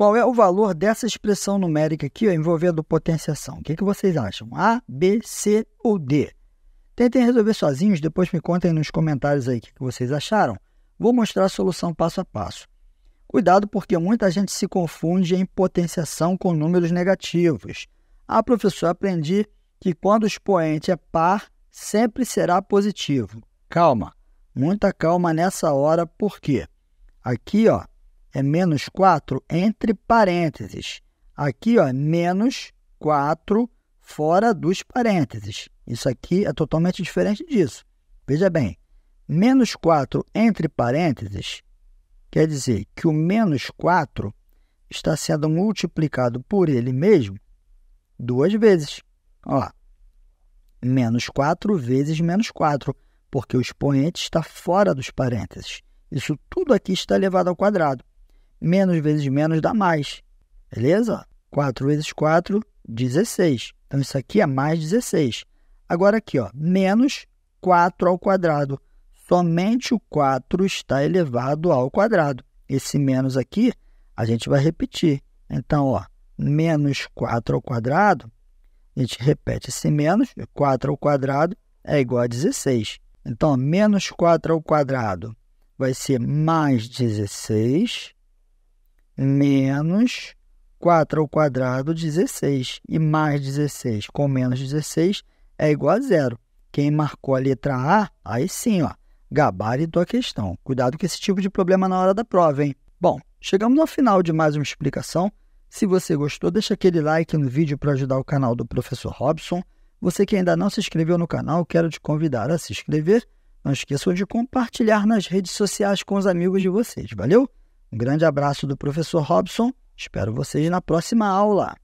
Qual é o valor dessa expressão numérica aqui ó, envolvendo potenciação? O que, que vocês acham? A, B, C ou D? Tentem resolver sozinhos, depois me contem nos comentários aí o que, que vocês acharam. Vou mostrar a solução passo a passo. Cuidado porque muita gente se confunde em potenciação com números negativos. Ah, professor, aprendi que quando o expoente é par, sempre será positivo. Calma, muita calma nessa hora, por quê? Aqui, ó, é menos 4 entre parênteses. Aqui, ó, menos 4 fora dos parênteses. Isso aqui é totalmente diferente disso. Veja bem, menos 4 entre parênteses quer dizer que o menos 4 está sendo multiplicado por ele mesmo duas vezes. Ó, menos 4 vezes menos 4, porque o expoente está fora dos parênteses. Isso tudo aqui está elevado ao quadrado. Menos vezes menos dá mais. Beleza? 4 vezes 4, 16. Então, isso aqui é mais 16. Agora aqui, ó, menos 4 ao quadrado. Somente o 4 está elevado ao quadrado. Esse menos aqui, a gente vai repetir. Então, ó, menos 4 ao quadrado, a gente repete esse menos, 4 ao quadrado é igual a 16. Então, ó, menos 4 ao quadrado vai ser mais 16 menos 4 ao quadrado, 16. E mais 16 com menos 16 é igual a zero. Quem marcou a letra A, aí sim, ó, gabarito a questão. Cuidado com esse tipo de problema na hora da prova, hein? Bom, chegamos ao final de mais uma explicação. Se você gostou, deixa aquele like no vídeo para ajudar o canal do Professor Robson. Você que ainda não se inscreveu no canal, quero te convidar a se inscrever. Não esqueçam de compartilhar nas redes sociais com os amigos de vocês, valeu? Um grande abraço do professor Robson. Espero vocês na próxima aula.